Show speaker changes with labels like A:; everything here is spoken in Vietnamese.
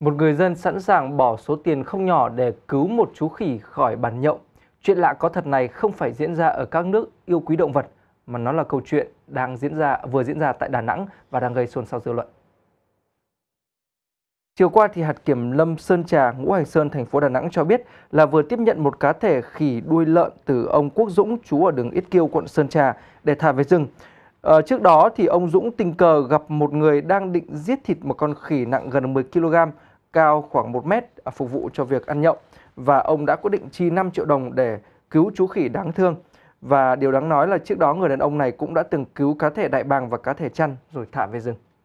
A: Một người dân sẵn sàng bỏ số tiền không nhỏ để cứu một chú khỉ khỏi bàn nhậu. Chuyện lạ có thật này không phải diễn ra ở các nước yêu quý động vật mà nó là câu chuyện đang diễn ra vừa diễn ra tại Đà Nẵng và đang gây xôn xao dư luận. Chiều qua thì hạt kiểm lâm Sơn Trà, Ngũ Hành Sơn, thành phố Đà Nẵng cho biết là vừa tiếp nhận một cá thể khỉ đuôi lợn từ ông Quốc Dũng trú ở đường Ít Kiêu, quận Sơn Trà để thả về rừng. Ờ, trước đó thì ông Dũng tình cờ gặp một người đang định giết thịt một con khỉ nặng gần 10 kg cao khoảng 1 mét à, phục vụ cho việc ăn nhậu và ông đã quyết định chi 5 triệu đồng để cứu chú khỉ đáng thương. Và điều đáng nói là trước đó người đàn ông này cũng đã từng cứu cá thể đại bàng và cá thể chăn rồi thả về rừng.